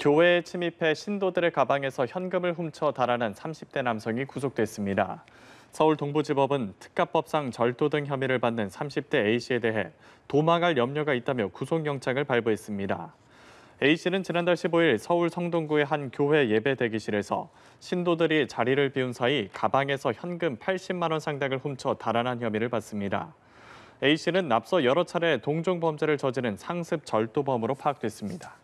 교회에 침입해 신도들의 가방에서 현금을 훔쳐 달아난 30대 남성이 구속됐습니다. 서울 동부지법은 특가법상 절도 등 혐의를 받는 30대 A씨에 대해 도망갈 염려가 있다며 구속영장을 발부했습니다. A씨는 지난달 15일 서울 성동구의 한 교회 예배 대기실에서 신도들이 자리를 비운 사이 가방에서 현금 80만 원 상당을 훔쳐 달아난 혐의를 받습니다. A씨는 앞서 여러 차례 동종 범죄를 저지른 상습 절도범으로 파악됐습니다.